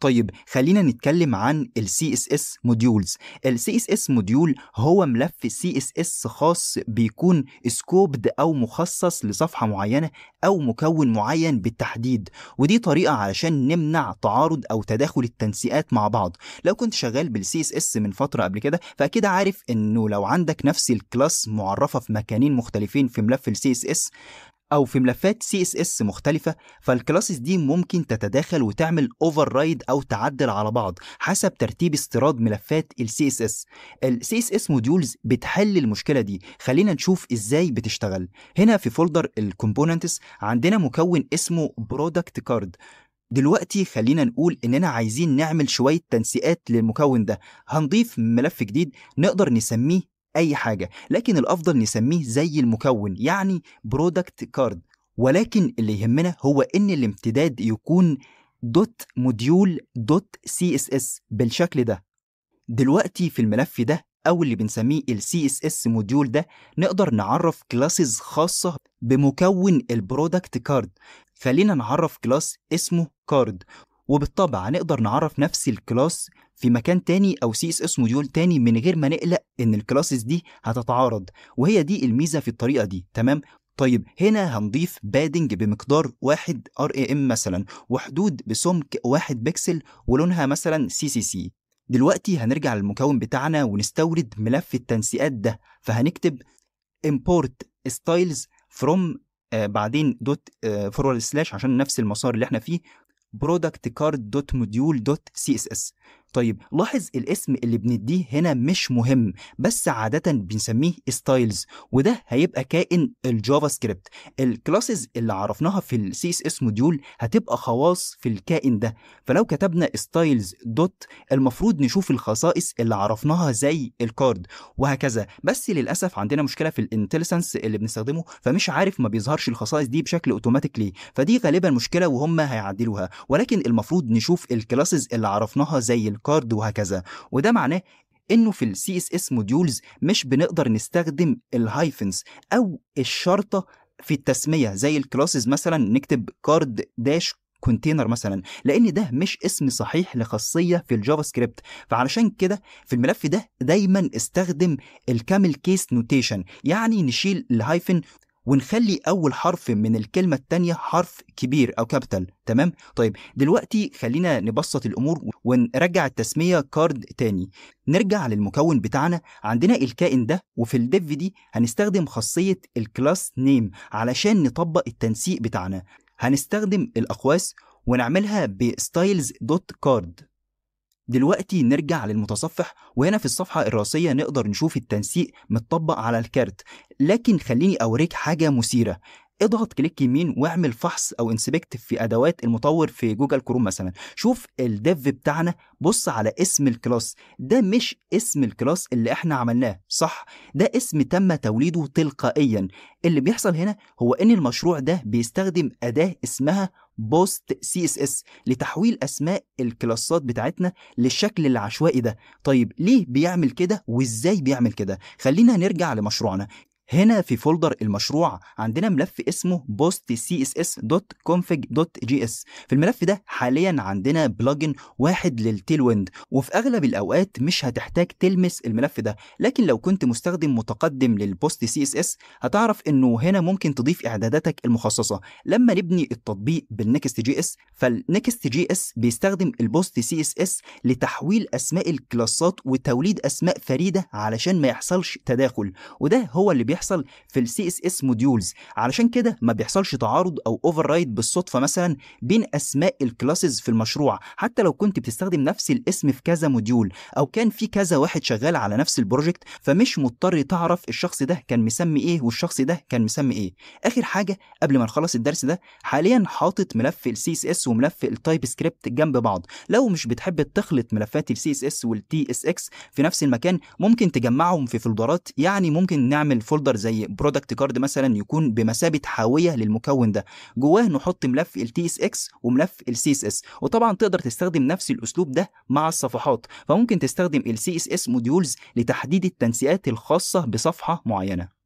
طيب خلينا نتكلم عن ال CSS modules ال CSS module هو ملف CSS خاص بيكون سكوبد أو مخصص لصفحة معينة أو مكون معين بالتحديد ودي طريقة علشان نمنع تعارض أو تداخل التنسيقات مع بعض لو كنت شغال بال CSS من فترة قبل كده فأكيد عارف إنه لو عندك نفس الكلاس معرفة في مكانين مختلفين في ملف ال CSS أو في ملفات CSS مختلفة فالكلاسز دي ممكن تتداخل وتعمل اوفر رايد أو تعدل على بعض حسب ترتيب استيراد ملفات اس CSS اس CSS موديولز بتحل المشكلة دي خلينا نشوف إزاي بتشتغل هنا في فولدر الكومبوننتس عندنا مكون اسمه برودكت كارد دلوقتي خلينا نقول إننا عايزين نعمل شوية تنسيقات للمكون ده هنضيف ملف جديد نقدر نسميه أي حاجة لكن الأفضل نسميه زي المكون يعني برودكت كارد ولكن اللي يهمنا هو إن الامتداد يكون دوت موديول دوت سي اس اس بالشكل ده دلوقتي في الملف ده أو اللي بنسميه ال CSS موديول ده نقدر نعرف كلاسز خاصة بمكون البرودكت كارد خلينا نعرف كلاس اسمه كارد وبالطبع هنقدر نعرف نفس الكلاس في مكان تاني او سي اس اس موديول تاني من غير ما نقلق ان الكلاسز دي هتتعارض وهي دي الميزه في الطريقه دي تمام طيب هنا هنضيف بادنج بمقدار 1 ار اي ام مثلا وحدود بسمك 1 بكسل ولونها مثلا سي سي سي دلوقتي هنرجع للمكون بتاعنا ونستورد ملف التنسيقات ده فهنكتب import styles from آه بعدين دوت آه فورورد سلاش عشان نفس المسار اللي احنا فيه product card dot module dot css طيب لاحظ الاسم اللي بنديه هنا مش مهم بس عادة بنسميه ستايلز وده هيبقى كائن الجافا سكريبت الكلاسز اللي عرفناها في السي اس اس موديول هتبقى خواص في الكائن ده فلو كتبنا ستايلز دوت المفروض نشوف الخصائص اللي عرفناها زي الكارد وهكذا بس للاسف عندنا مشكله في الانتلسنس اللي بنستخدمه فمش عارف ما بيظهرش الخصائص دي بشكل اوتوماتيكلي فدي غالبا مشكله وهم هيعدلوها ولكن المفروض نشوف الكلاسز اللي عرفناها زي الكارد وهكذا وده معناه انه في السي اس اس موديولز مش بنقدر نستخدم الهايفنز او الشرطه في التسميه زي الكلاسز مثلا نكتب كارد داش كونتينر مثلا لان ده مش اسم صحيح لخاصيه في الجافا سكريبت فعلشان كده في الملف ده دايما استخدم الكامل كيس نوتيشن يعني نشيل الهايفن ونخلي أول حرف من الكلمة التانية حرف كبير أو كابيتال تمام؟ طيب دلوقتي خلينا نبسط الأمور ونرجع التسمية كارد تاني نرجع للمكون بتاعنا عندنا الكائن ده وفي الديف دي هنستخدم خاصية الكلاس نيم علشان نطبق التنسيق بتاعنا هنستخدم الأقواس ونعملها بستايلز دوت كارد دلوقتي نرجع للمتصفح وهنا في الصفحة الرئيسية نقدر نشوف التنسيق متطبق على الكارت لكن خليني أوريك حاجة مثيرة اضغط كليك يمين واعمل فحص او انسبكت في ادوات المطور في جوجل كروم مثلا شوف الديف بتاعنا بص على اسم الكلاس ده مش اسم الكلاس اللي احنا عملناه صح ده اسم تم توليده تلقائيا اللي بيحصل هنا هو ان المشروع ده بيستخدم اداه اسمها بوست سي اس اس لتحويل اسماء الكلاسات بتاعتنا للشكل العشوائي ده طيب ليه بيعمل كده وازاي بيعمل كده خلينا نرجع لمشروعنا هنا في فولدر المشروع عندنا ملف اسمه post.css.config.js في الملف ده حاليا عندنا بلجن واحد للتيل ويند وفي اغلب الاوقات مش هتحتاج تلمس الملف ده لكن لو كنت مستخدم متقدم للبوست سي اس اس هتعرف انه هنا ممكن تضيف اعداداتك المخصصه لما نبني التطبيق بالنكست جي اس فالنكست جي اس بيستخدم البوست سي اس اس لتحويل اسماء الكلاسات وتوليد اسماء فريده علشان ما يحصلش تداخل وده هو اللي بيحصل بتحصل في السي اس اس موديولز علشان كده ما بيحصلش تعارض او اوفر رايد بالصدفه مثلا بين اسماء الكلاسز في المشروع حتى لو كنت بتستخدم نفس الاسم في كذا موديول او كان في كذا واحد شغال على نفس البروجكت فمش مضطر تعرف الشخص ده كان مسمي ايه والشخص ده كان مسمي ايه اخر حاجه قبل ما نخلص الدرس ده حاليا حاطط ملف السي اس اس وملف التايب سكريبت جنب بعض لو مش بتحب تخلط ملفات السي اس اس والتي اس اكس في نفس المكان ممكن تجمعهم في فولدرات يعني ممكن نعمل فولدر اوردر زي برودكت كارد مثلا يكون بمثابه حاويه للمكون ده جواه نحط ملف ال اس اكس وملف ال اس اس وطبعا تقدر تستخدم نفس الاسلوب ده مع الصفحات فممكن تستخدم ال اس اس موديولز لتحديد التنسيقات الخاصه بصفحه معينه